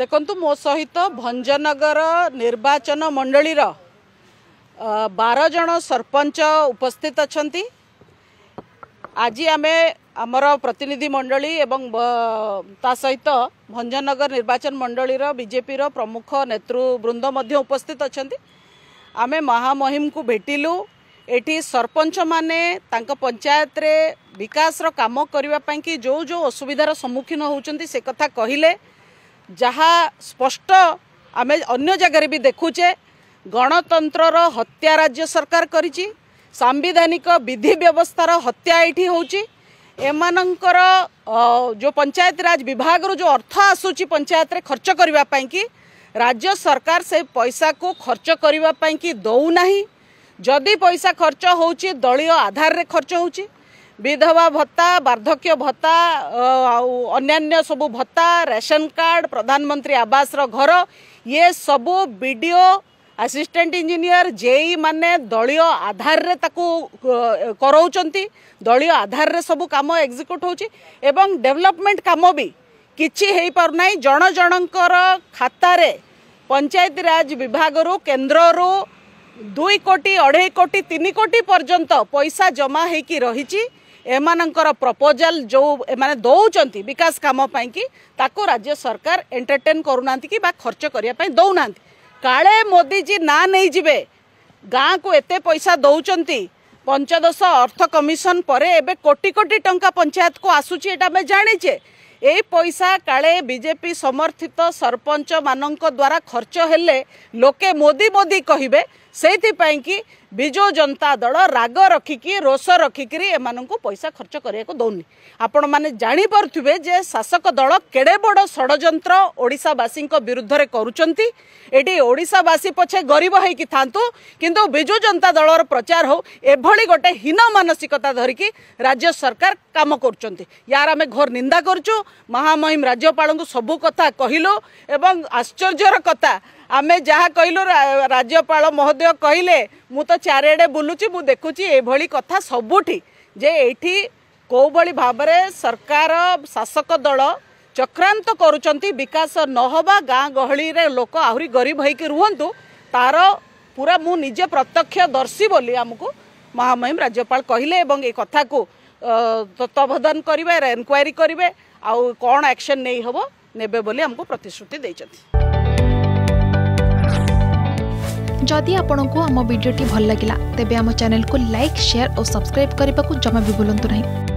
ଦେଖନ୍ତୁ ମୋ ସହିତ ଭଞ୍ଜନଗର ନିର୍ବାଚନ ମଣ୍ଡଳୀର ବାର ଜଣ ସରପଞ୍ଚ ଉପସ୍ଥିତ ଅଛନ୍ତି ଆଜି ଆମେ ଆମର ପ୍ରତିନିଧି ମଣ୍ଡଳୀ ଏବଂ ତା ସହିତ ଭଞ୍ଜନଗର ନିର୍ବାଚନ ମଣ୍ଡଳୀର ବିଜେପିର ପ୍ରମୁଖ ନେତୃବୃନ୍ଦ ମଧ୍ୟ ଉପସ୍ଥିତ ଅଛନ୍ତି ଆମେ ମହାମହିମକୁ ଭେଟିଲୁ ଏଠି ସରପଞ୍ଚମାନେ ତାଙ୍କ ପଞ୍ଚାୟତରେ ବିକାଶର କାମ କରିବା ପାଇଁକି ଯେଉଁ ଯେଉଁ ଅସୁବିଧାର ସମ୍ମୁଖୀନ ହେଉଛନ୍ତି ସେ କଥା କହିଲେ ଯାହା ସ୍ପଷ୍ଟ ଆମେ ଅନ୍ୟ ଜାଗାରେ ବି ଦେଖୁଛେ ଗଣତନ୍ତ୍ରର ହତ୍ୟା ରାଜ୍ୟ ସରକାର କରିଛି ସାମ୍ବିଧାନିକ ବିଧି ବ୍ୟବସ୍ଥାର ହତ୍ୟା ଏଇଠି ହେଉଛି ଏମାନଙ୍କର ଯେଉଁ ପଞ୍ଚାୟତିରାଜ ବିଭାଗରୁ ଯେଉଁ ଅର୍ଥ ଆସୁଛି ପଞ୍ଚାୟତରେ ଖର୍ଚ୍ଚ କରିବା ପାଇଁକି ରାଜ୍ୟ ସରକାର ସେ ପଇସାକୁ ଖର୍ଚ୍ଚ କରିବା ପାଇଁକି ଦେଉନାହିଁ ଯଦି ପଇସା ଖର୍ଚ୍ଚ ହେଉଛି ଦଳୀୟ ଆଧାରରେ ଖର୍ଚ୍ଚ ହେଉଛି ବିଧବା ଭତ୍ତା ବାର୍ଦ୍ଧକ୍ୟ ଭତ୍ତା ଆଉ ଅନ୍ୟାନ୍ୟ ସବୁ ଭତ୍ତା ରାସନ କାର୍ଡ଼ ପ୍ରଧାନମନ୍ତ୍ରୀ ଆବାସର ଘର ଇଏ ସବୁ B D O assistant engineer J E ଦଳୀୟ ଆଧାରରେ ତାକୁ କରାଉଛନ୍ତି ଦଳୀୟ ଆଧାରରେ ସବୁ କାମ ଏକ୍ଜିକ୍ୟୁଟ୍ ହେଉଛି ଏବଂ ଡେଭଲପମେଣ୍ଟ କାମ ବି କିଛି ହେଇପାରୁନାହିଁ ଜଣ ଜଣଙ୍କର ଖାତାରେ ପଞ୍ଚାୟତିରାଜ ବିଭାଗରୁ କେନ୍ଦ୍ରରୁ ଦୁଇ କୋଟି ଅଢ଼େଇ କୋଟି ତିନି କୋଟି ପର୍ଯ୍ୟନ୍ତ ପଇସା ଜମା ହେଇକି ରହିଛି ଏମାନଙ୍କର ପ୍ରପୋଜାଲ ଯେଉଁ ଏମାନେ ଦେଉଛନ୍ତି ବିକାଶ କାମ ପାଇଁକି ତାକୁ ରାଜ୍ୟ ସରକାର ଏଣ୍ଟରଟେନ୍ କରୁନାହାନ୍ତି କି ବା ଖର୍ଚ୍ଚ କରିବା ପାଇଁ ଦେଉନାହାନ୍ତି କାଳେ ମୋଦିଜୀ ନାଁ ନେଇଯିବେ ଗାଁକୁ ଏତେ ପଇସା ଦେଉଛନ୍ତି ପଞ୍ଚଦଶ ଅର୍ଥ କମିଶନ ପରେ ଏବେ କୋଟି କୋଟି ଟଙ୍କା ପଞ୍ଚାୟତକୁ ଆସୁଛି ଏଇଟା ଆମେ ଜାଣିଛେ ଏଇ ପଇସା କାଳେ ବିଜେପି ସମର୍ଥିତ ସରପଞ୍ଚମାନଙ୍କ ଦ୍ୱାରା ଖର୍ଚ୍ଚ ହେଲେ ଲୋକେ ମୋଦି ମୋଦି କହିବେ ସେଇଥିପାଇଁ କି ବିଜୁ ଜନତା ଦଳ ରାଗ ରଖିକି ରୋଷ ରଖିକିରି ଏମାନଙ୍କୁ ପଇସା ଖର୍ଚ୍ଚ କରିବାକୁ ଦେଉନି ଆପଣମାନେ ଜାଣିପାରୁଥିବେ ଯେ ଶାସକ ଦଳ କେଡ଼େ ବଡ଼ ଷଡ଼ଯନ୍ତ୍ର ଓଡ଼ିଶାବାସୀଙ୍କ ବିରୁଦ୍ଧରେ କରୁଛନ୍ତି ଏଠି ଓଡ଼ିଶାବାସୀ ପଛେ ଗରିବ ହେଇକି ଥାନ୍ତୁ କିନ୍ତୁ ବିଜୁ ଜନତା ଦଳର ପ୍ରଚାର ହଉ ଏଭଳି ଗୋଟେ ହୀନ ମାନସିକତା ଧରିକି ରାଜ୍ୟ ସରକାର କାମ କରୁଛନ୍ତି ୟାର ଆମେ ଘୋର ନିନ୍ଦା କରୁଛୁ ମହାମହିମ ରାଜ୍ୟପାଳଙ୍କୁ ସବୁ କଥା କହିଲୁ ଏବଂ ଆଶ୍ଚର୍ଯ୍ୟର କଥା ଆମେ ଯାହା କହିଲୁ ରାଜ୍ୟପାଳ ମହୋଦୟ କହିଲେ ମୁଁ ତ ଚାରିଆଡ଼େ ବୁଲୁଛି ମୁଁ ଦେଖୁଛି ଏଭଳି କଥା ସବୁଠି ଯେ ଏଇଠି କେଉଁଭଳି ଭାବରେ ସରକାର ଶାସକ ଦଳ ଚକ୍ରାନ୍ତ କରୁଛନ୍ତି ବିକାଶ ନହେବା ଗାଁ ଗହଳିରେ ଲୋକ ଆହୁରି ଗରିବ ହେଇକି ରୁହନ୍ତୁ ତାର ପୁରା ମୁଁ ନିଜେ ପ୍ରତ୍ୟକ୍ଷ ଦର୍ଶୀ ବୋଲି ଆମକୁ ମହାମହିମ ରାଜ୍ୟପାଳ କହିଲେ ଏବଂ ଏ କଥାକୁ তত্ত্বাবଧାନ କରିବେ ଏନକ୍ୱାରି କରିବେ ଆଉ କ'ଣ ଆକ୍ସନ୍ ନେଇ ହେବ ନେବେ ବୋଲି ଆମକୁ ପ୍ରତିଶ୍ରୁତି ଦେଇଛନ୍ତି ଯଦି ଆପଣଙ୍କୁ ଆମ ଭିଡ଼ିଓଟି ଭଲ ଲାଗିଲା ତେବେ ଆମ ଚ୍ୟାନେଲକୁ ଲାଇକ୍ ସେୟାର ଓ ସବସ୍କ୍ରାଇବ୍ କରିବାକୁ ଜମା ବି ଭୁଲନ୍ତୁ ନାହିଁ